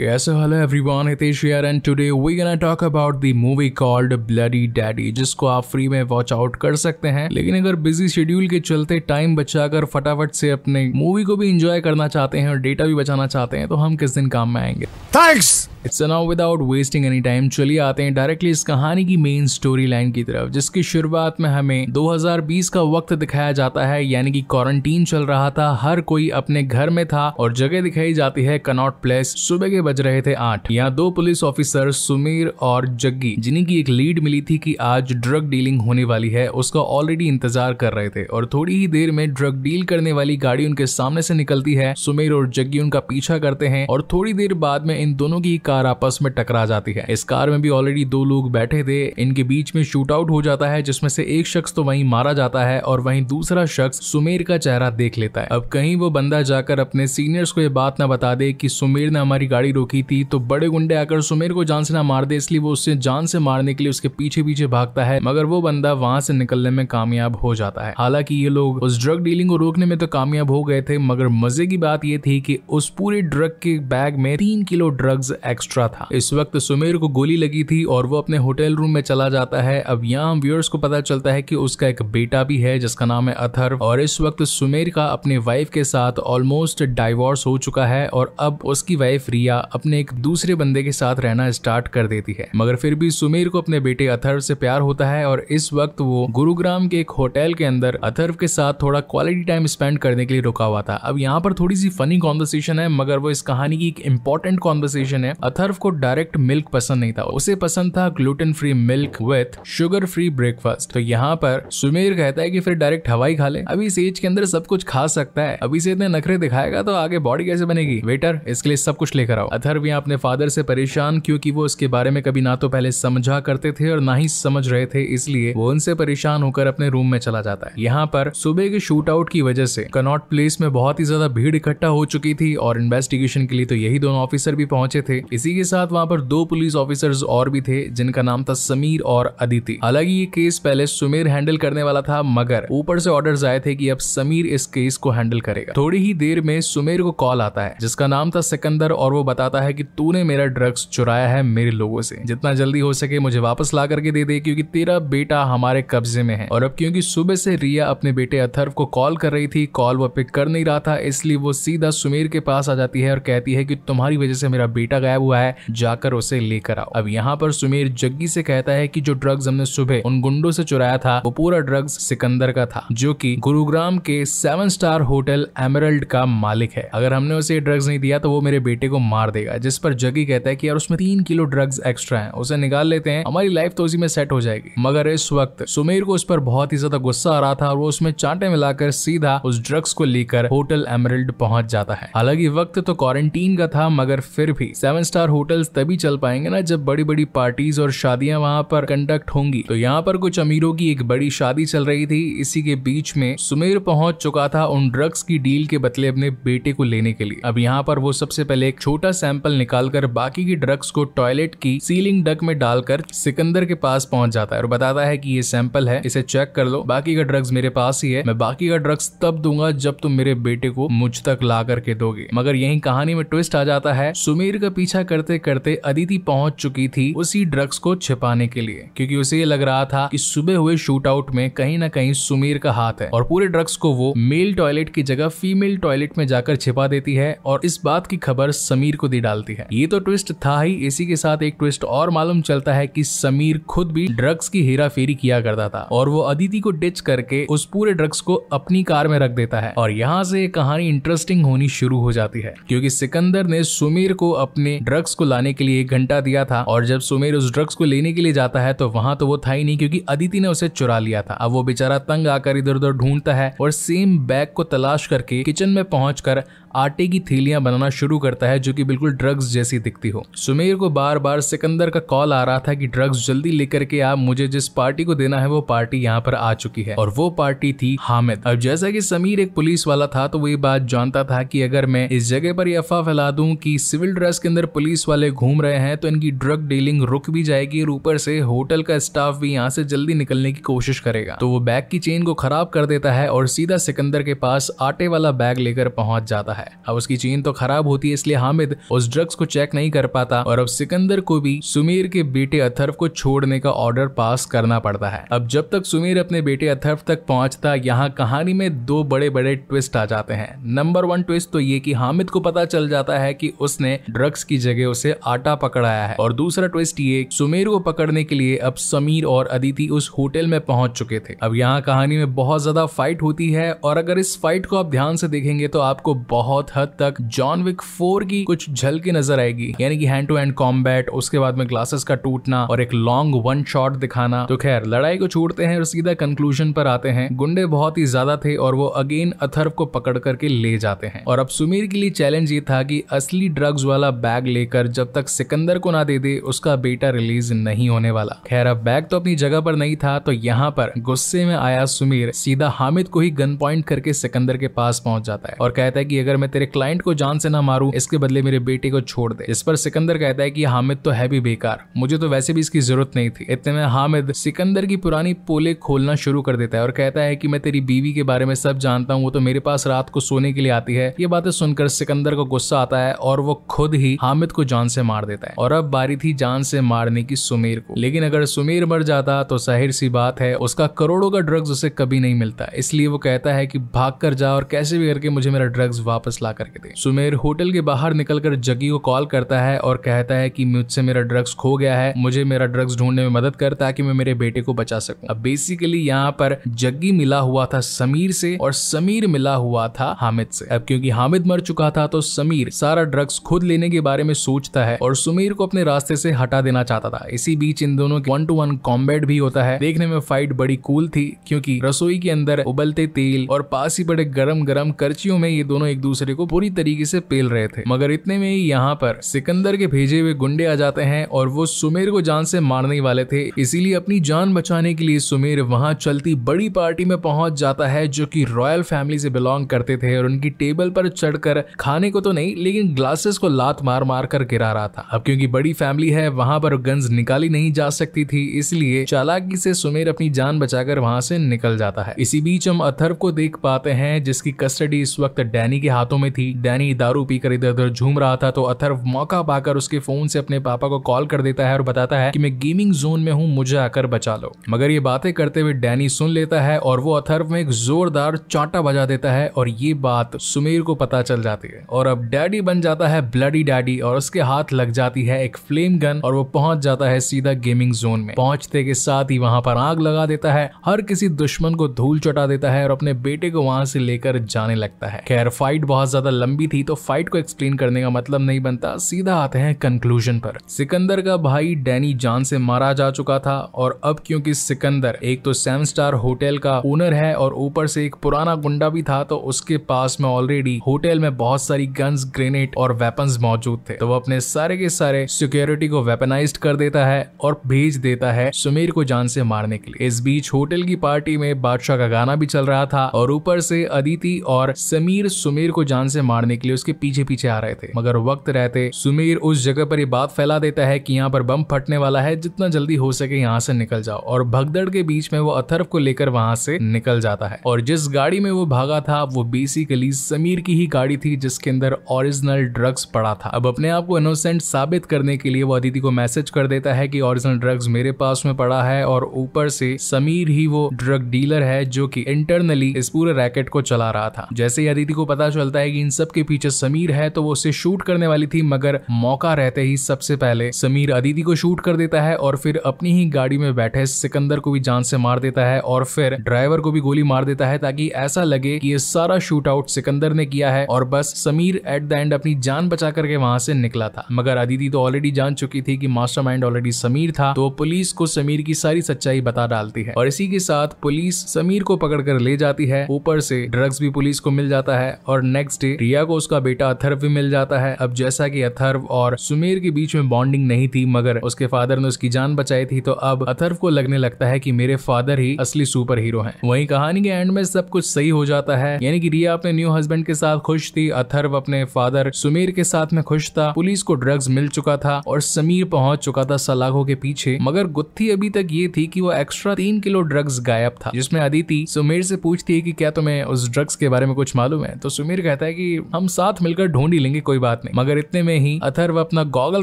Yes, so hello everyone, Hitesh here and today we gonna talk about the movie called Bloody Daddy जिसको आप free में watch out कर सकते हैं लेकिन अगर बिजी शेड्यूल के चलते टाइम बचाकर फटाफट से अपने मूवी को भी एंजॉय करना चाहते हैं और डेटा भी बचाना चाहते हैं तो हम किस दिन काम में आएंगे thanks it's now without wasting any time चलिए आते हैं डायरेक्टली इस कहानी की मेन स्टोरी लाइन की तरफ जिसकी शुरुआत में हमें 2020 का वक्त दिखाया जाता है यानी कि क्वारंटीन चल रहा था हर कोई अपने घर में था और जगह दिखाई जाती है कनॉट प्लेस सुबह के बज रहे थे आठ यहाँ दो पुलिस ऑफिसर सुमीर और जग्गी जिन्हें की एक लीड मिली थी कि आज ड्रग डीलिंग होने वाली है उसका ऑलरेडी इंतजार कर रहे थे और थोड़ी ही देर में ड्रग डील करने वाली गाड़ी उनके सामने से निकलती है सुमेर और जग्गी उनका पीछा करते हैं और थोड़ी देर बाद में इन दोनों की कार आपस में टकरा जाती है इस कार में भी ऑलरेडी दो लोग बैठे थे इनके बीच में शूट आउट हो जाता है जिसमें से एक शख्स तो वहीं मारा जाता है और वहीं दूसरा शख्स सुमेर का चेहरा देख लेता है अब कहीं वो बंदा जाकर अपने सीनियर्स को ये बात ना बता दे कि सुमेर ने हमारी गाड़ी लड़ाई रोकी थी तो बड़े गुंडे आकर सुमेर को जान से ना मार दे इसलिए वो उससे जान से मारने के लिए उसके पीछे पीछे भागता है मगर वो बंदा वहां से निकलने में कामयाब हो जाता है हालांकि ये लोग उस ड्रग डीलिंग को रोकने में तो कामयाब हो गए थे मगर मजे की बात ये थी कि उस पूरे ड्रग के बैग में तीन किलो ड्रग्स एक्स्ट्रा था इस वक्त सुमेर को गोली लगी थी और वो अपने होटल रूम में चला जाता है अब यहाँ व्यूअर्स को पता चलता है कि उसका एक बेटा भी है जिसका नाम है अथर और इस वक्त सुमेर का अपने वाइफ के साथ ऑलमोस्ट डाइवोर्स हो चुका है और अब उसकी वाइफ रिया अपने एक दूसरे बंदे के साथ रहना स्टार्ट कर देती है मगर फिर भी सुमेर को अपने बेटे अथर्व से प्यार होता है और इस वक्त वो गुरुग्राम के एक होटल के अंदर अथर्व के साथ थोड़ा क्वालिटी टाइम स्पेंड करने के लिए रुका हुआ था अब यहाँ पर थोड़ी सी फनी कॉन्वर्सेशन है मगर वो इस कहानी की एक इम्पोर्टेंट कॉन्वर्सेशन है अथर्व को डायरेक्ट मिल्क पसंद नहीं था उसे पसंद था gluten free milk with sugar free breakfast तो यहाँ पर सुमेर कहता है कि फिर डायरेक्ट हवाई खा ले अभी इस एज के अंदर सब कुछ खा सकता है अभी से इतने नखरे दिखाएगा तो आगे बॉडी कैसे बनेगी वेटर इसके लिए सब कुछ लेकर आओ अथर्व यहाँ अपने फादर से परेशान क्योंकि वो उसके बारे में कभी ना तो पहले समझा करते थे और ना ही समझ रहे थे इसलिए वो उनसे परेशान होकर अपने रूम में चला जाता है यहाँ पर सुबह के शूट आउट की वजह से कनॉट प्लेस में बहुत ही ज्यादा भीड़ इकट्ठा हो चुकी थी और इन्वेस्टिगेशन के लिए तो यही दोनों ऑफिसर भी पहुंचे थे इसी के साथ वहाँ पर दो पुलिस ऑफिसर्स और भी थे जिनका नाम था समीर और अदिति हालांकि ये केस पहले सुमेर हैंडल करने वाला था मगर ऊपर से ऑर्डर आए थे कि अब समीर इस केस को हैंडल करेगा थोड़ी ही देर में सुमेर को कॉल आता है जिसका नाम था सिकंदर और वो बता बताता है कि तूने मेरा ड्रग्स चुराया है मेरे लोगों से जितना जल्दी हो सके मुझे वापस ला करके दे दे क्योंकि तेरा बेटा हमारे कब्जे में है और अब क्योंकि सुबह से रिया अपने बेटे अथर्व को कॉल कर रही थी कॉल वो पिक कर नहीं रहा था इसलिए वो सीधा सुमेर के पास आ जाती है और कहती है कि तुम्हारी वजह से मेरा बेटा गायब हुआ है जाकर उसे लेकर आओ अब यहाँ पर सुमेर जग्गी से कहता है कि जो ड्रग्स हमने सुबह उन गुंडों से चुराया था वो पूरा ड्रग्स सिकंदर का था जो कि गुरुग्राम के सेवन स्टार होटल एमरल्ड का मालिक है अगर हमने उसे ड्रग्स नहीं दिया तो वो मेरे बेटे को मार मार देगा जिस पर जगी कहता है कि यार उसमें तीन किलो ड्रग्स एक्स्ट्रा है उसे निकाल लेते हैं हमारी लाइफ तो उसी में सेट हो जाएगी मगर इस वक्त सुमेर को उस पर बहुत ही ज्यादा गुस्सा आ रहा था और वो उसमें चांटे मिलाकर सीधा उस ड्रग्स को लेकर होटल एमरल्ड पहुंच जाता है हालांकि वक्त तो क्वारंटीन का था मगर फिर भी सेवन स्टार होटल तभी चल पाएंगे ना जब बड़ी बड़ी पार्टीज और शादियां वहां पर कंडक्ट होंगी तो यहाँ पर कुछ अमीरों की एक बड़ी शादी चल रही थी इसी के बीच में सुमेर पहुंच चुका था उन ड्रग्स की डील के बदले अपने बेटे को लेने के लिए अब यहाँ पर वो सबसे पहले एक छोटा सारा सैंपल निकालकर बाकी की ड्रग्स को टॉयलेट की सीलिंग डक में डालकर सिकंदर के पास पहुंच जाता है और बताता है कि ये सैंपल है इसे चेक कर लो बाकी का ड्रग्स मेरे पास ही है मैं बाकी का ड्रग्स तब दूंगा जब तुम मेरे बेटे को मुझ तक ला करके दोगे मगर यही कहानी में ट्विस्ट आ जाता है सुमीर का पीछा करते करते अदिति पहुंच चुकी थी उसी ड्रग्स को छिपाने के लिए क्योंकि उसे ये लग रहा था कि सुबह हुए शूट आउट में कहीं ना कहीं सुमीर का हाथ है और पूरे ड्रग्स को वो मेल टॉयलेट की जगह फीमेल टॉयलेट में जाकर छिपा देती है और इस बात की खबर समीर खुद ही डालती है ये तो ट्विस्ट था ही इसी के साथ एक ट्विस्ट और मालूम चलता है की समीर खुद भी ड्रग्स की हेरा फेरी किया करता था और वो अदिति को डिच करके उस पूरे ड्रग्स को अपनी कार में रख देता है और यहाँ से कहानी इंटरेस्टिंग होनी शुरू हो जाती है क्योंकि सिकंदर ने सुमीर को अपने ड्रग्स को लाने के लिए एक घंटा दिया था और जब सुमीर उस ड्रग्स को लेने के लिए जाता है तो वहां तो वो था ही नहीं क्योंकि अदिति ने उसे चुरा लिया था अब वो बेचारा तंग आकर इधर उधर ढूंढता है और सेम बैग को तलाश करके किचन में पहुंचकर आटे की थैलियां बनाना शुरू करता है जो कि बिल्कुल ड्रग्स जैसी दिखती हो सुमेर को बार बार सिकंदर का कॉल आ रहा था कि ड्रग्स जल्दी लेकर के आप मुझे जिस पार्टी को देना है वो पार्टी यहाँ पर आ चुकी है और वो पार्टी थी हामिद अब जैसा की समीर एक पुलिस वाला था तो वो ये बात जानता था की अगर मैं इस जगह पर अफवाह फैला दू की सिविल ड्रेस के अंदर पुलिस वाले घूम रहे हैं तो इनकी ड्रग डीलिंग रुक भी जाएगी और ऊपर से होटल का स्टाफ भी यहाँ से जल्दी निकलने की कोशिश करेगा तो वो बैग की चेन को खराब कर देता है और सीधा सिकंदर के पास आटे वाला बैग लेकर पहुंच जाता है है अब उसकी चीन तो खराब होती है इसलिए हामिद उस ड्रग्स को चेक नहीं कर पाता और अब सिकंदर को भी सुमेर के बेटे अथर्व को छोड़ने का ऑर्डर पास करना पड़ता है अब जब तक सुमीर अपने बेटे अथर्व तक पहुंचता यहाँ कहानी में दो बड़े बड़े ट्विस्ट आ जाते हैं नंबर वन ट्विस्ट तो ये की हामिद को पता चल जाता है की उसने ड्रग्स की जगह उसे आटा पकड़ाया है और दूसरा ट्विस्ट ये सुमेर को पकड़ने के लिए अब समीर और अदिति उस होटल में पहुंच चुके थे अब यहाँ कहानी में बहुत ज्यादा फाइट होती है और अगर इस फाइट को आप ध्यान से देखेंगे तो आपको बहुत बहुत हद तक जॉन विक फोर की कुछ झलकी नजर आएगी यानी कि हैंड टू हैंड कॉम्बैट उसके बाद में ग्लासेस का टूटना और एक लॉन्ग वन शॉट दिखाना तो खैर लड़ाई को छोड़ते हैं और सीधा कंक्लूजन पर आते हैं गुंडे बहुत ही ज्यादा थे और वो अगेन अथर्व को पकड़ करके ले जाते हैं और अब सुमीर के लिए चैलेंज ये था कि असली ड्रग्स वाला बैग लेकर जब तक सिकंदर को ना दे दे उसका बेटा रिलीज नहीं होने वाला खैर अब बैग तो अपनी जगह पर नहीं था तो यहाँ पर गुस्से में आया सुमीर सीधा हामिद को ही गन पॉइंट करके सिकंदर के पास पहुंच जाता है और कहता है कि अगर मैं तेरे क्लाइंट को जान से ना मारू इसके बदले मेरे बेटे को छोड़ दे इस पर सिकंदर कहता है की हामिद तो है भी बेकार मुझे तो वैसे भी इसकी जरूरत नहीं थी इतने में हामिद सिकंदर की पुरानी पोले खोलना शुरू कर देता है और कहता है की मैं तेरी बीवी के बारे में सब जानता हूँ वो तो मेरे पास रात को सोने के लिए आती है ये बातें सुनकर सिकंदर को गुस्सा आता है और वो खुद ही हामिद को जान से मार देता है और अब बारी थी जान से मारने की सुमेर को लेकिन अगर सुमेर मर जाता तो जाहिर सी बात है उसका करोड़ों का ड्रग्स उसे कभी नहीं मिलता इसलिए वो कहता है कि भाग कर जा और कैसे भी करके मुझे मेरा ड्रग्स वापस वापस ला करके दे सुमेर होटल के बाहर निकलकर जगी को कॉल करता है और कहता है कि मुझसे मेरा ड्रग्स खो गया है मुझे मेरा ड्रग्स ढूंढने में मदद कर ताकि मैं मेरे बेटे को बचा सकूं अब बेसिकली यहाँ पर जग्गी मिला हुआ था समीर से और समीर मिला हुआ था हामिद से अब क्योंकि हामिद मर चुका था तो समीर सारा ड्रग्स खुद लेने के बारे में सोचता है और सुमीर को अपने रास्ते से हटा देना चाहता था इसी बीच इन दोनों वन टू वन कॉम्बैट भी होता है देखने में फाइट बड़ी कूल थी क्योंकि रसोई के अंदर उबलते तेल और पास ही बड़े गरम गरम करचियों में ये दोनों एक दूसरे दूसरे को पूरी तरीके से पेल रहे थे मगर इतने में ही यहाँ पर सिकंदर के भेजे हुए गुंडे आ जाते हैं और वो सुमेर को जान से मारने वाले थे इसीलिए अपनी जान बचाने के लिए सुमेर वहाँ चलती बड़ी पार्टी में पहुंच जाता है जो की रॉयल फैमिली से बिलोंग करते थे और उनकी टेबल पर चढ़कर खाने को तो नहीं लेकिन ग्लासेस को लात मार मार कर गिरा रहा था अब क्योंकि बड़ी फैमिली है वहां पर गन्स निकाली नहीं जा सकती थी इसलिए चालाकी से सुमेर अपनी जान बचाकर वहां से निकल जाता है इसी बीच हम अथर्व को देख पाते हैं जिसकी कस्टडी इस वक्त डैनी के हाथों बातों में थी डैनी दारू पीकर इधर उधर झूम रहा था तो अथर्व मौका पाकर उसके फोन से अपने पापा को कॉल कर देता है और बताता है कि मैं गेमिंग जोन में हूँ मुझे आकर बचा लो मगर ये बातें करते हुए डैनी सुन लेता है और वो अथर्व में एक जोरदार चाटा बजा देता है और ये बात सुमेर को पता चल जाती है और अब डैडी बन जाता है ब्लडी डैडी और उसके हाथ लग जाती है एक फ्लेम गन और वो पहुंच जाता है सीधा गेमिंग जोन में पहुंचते के साथ ही वहां पर आग लगा देता है हर किसी दुश्मन को धूल चटा देता है और अपने बेटे को वहां से लेकर जाने लगता है खैर फाइट बहुत ज्यादा लंबी थी तो फाइट को एक्सप्लेन करने का मतलब नहीं बनता सीधा आते हैं कंक्लूजन पर सिकंदर का भाई डैनी जान से मारा जा चुका था और अब क्योंकि सिकंदर एक तो सेवन स्टार होटल का ओनर है और ऊपर से एक पुराना गुंडा भी था तो उसके पास में ऑलरेडी होटल में बहुत सारी गन्स ग्रेनेड और वेपन मौजूद थे तो वो अपने सारे के सारे सिक्योरिटी को वेपनाइज कर देता है और भेज देता है सुमीर को जान से मारने के लिए इस बीच होटल की पार्टी में बादशाह का गाना भी चल रहा था और ऊपर से अदिति और समीर सुमीर को को जान से मारने के लिए उसके पीछे पीछे आ रहे थे मगर वक्त रहते सुमीर उस जगह पर ये बात फैला देता है की यहाँ पर बम फटने वाला है जितना जल्दी हो सके यहाँ से निकल जाओ और भगदड़ के बीच में वो अथर्व को लेकर वहां से निकल जाता है और जिस गाड़ी में वो भागा था वो बेसिकली समीर की ही गाड़ी थी जिसके अंदर ओरिजिनल ड्रग्स पड़ा था अब अपने आप को इनोसेंट साबित करने के लिए वो अदिति को मैसेज कर देता है कि ओरिजिनल ड्रग्स मेरे पास में पड़ा है और ऊपर से समीर ही वो ड्रग डीलर है जो कि इंटरनली इस पूरे रैकेट को चला रहा था जैसे ही अदिति को पता चलता चलता है कि इन सब के पीछे समीर है तो वो उसे शूट करने वाली थी मगर मौका रहते ही सबसे पहले समीर अदिति को शूट कर देता है और फिर अपनी ही गाड़ी में बैठे सिकंदर को भी जान से मार देता है और फिर ड्राइवर को भी गोली मार देता है ताकि ऐसा लगे कि ये सारा शूट आउट सिकंदर ने किया है और बस समीर एट द एंड अपनी जान बचा करके वहां से निकला था मगर अदिति तो ऑलरेडी जान चुकी थी कि मास्टरमाइंड ऑलरेडी समीर था तो पुलिस को समीर की सारी सच्चाई बता डालती है और इसी के साथ पुलिस समीर को पकड़ कर ले जाती है ऊपर से ड्रग्स भी पुलिस को मिल जाता है और नेक्स्ट नेक्स्ट डे रिया को उसका बेटा अथर्व भी मिल जाता है अब जैसा कि अथर्व और सुमेर के बीच में बॉन्डिंग नहीं थी मगर उसके फादर ने उसकी जान बचाई थी तो अब अथर्व को लगने लगता है कि मेरे फादर ही असली सुपर हीरो हैं वहीं कहानी के एंड में सब कुछ सही हो जाता है यानी कि रिया अपने न्यू हस्बैंड के साथ खुश थी अथर्व अपने फादर सुमेर के साथ में खुश था पुलिस को ड्रग्स मिल चुका था और समीर पहुंच चुका था सलाखों के पीछे मगर गुत्थी अभी तक ये थी कि वो एक्स्ट्रा तीन किलो ड्रग्स गायब था जिसमें अदिति सुमेर से पूछती है कि क्या तुम्हें उस ड्रग्स के बारे में कुछ मालूम है तो सुमेर का कहता है कि हम साथ मिलकर ढूंढ ही लेंगे कोई बात नहीं मगर इतने में ही अथर्व अपना गॉगल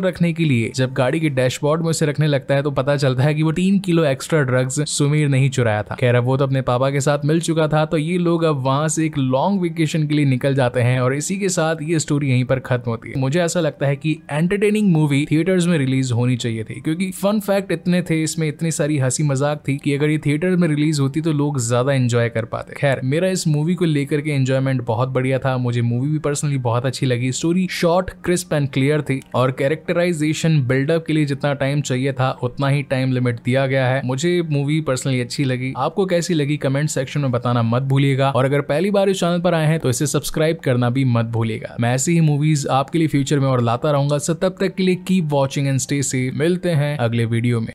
रखने के लिए जब गाड़ी के डैशबोर्ड में उसे रखने लगता है तो पता चलता है कि वो तीन किलो एक्स्ट्रा ड्रग्स सुमीर नहीं चुराया था खैर अब वो तो अपने पापा के साथ मिल चुका था तो ये लोग अब वहां से एक लॉन्ग वेकेशन के लिए निकल जाते हैं और इसी के साथ ये स्टोरी यहीं पर खत्म होती है मुझे ऐसा लगता है कि एंटरटेनिंग मूवी थिएटर्स में रिलीज होनी चाहिए थी क्योंकि फन फैक्ट इतने थे इसमें इतनी सारी हंसी मजाक थी कि अगर ये थिएटर में रिलीज होती तो लोग ज्यादा एंजॉय कर पाते खैर मेरा इस मूवी को लेकर के एंजॉयमेंट बहुत बढ़िया था मुझे मूवी भी पर्सनली बहुत अच्छी लगी story short crisp and clear थी और कैरेक्टराइजेशन बिल्डअप के लिए जितना टाइम चाहिए था उतना ही टाइम लिमिट दिया गया है मुझे मूवी पर्सनली अच्छी लगी आपको कैसी लगी कमेंट सेक्शन में बताना मत भूलिएगा और अगर पहली बार इस चैनल पर आए हैं तो इसे सब्सक्राइब करना भी मत भूलिएगा मैं ऐसी ही मूवीज आपके लिए फ्यूचर में और लाता रहूंगा सो तब तक के लिए कीप वॉचिंग एंड स्टे से मिलते हैं अगले वीडियो में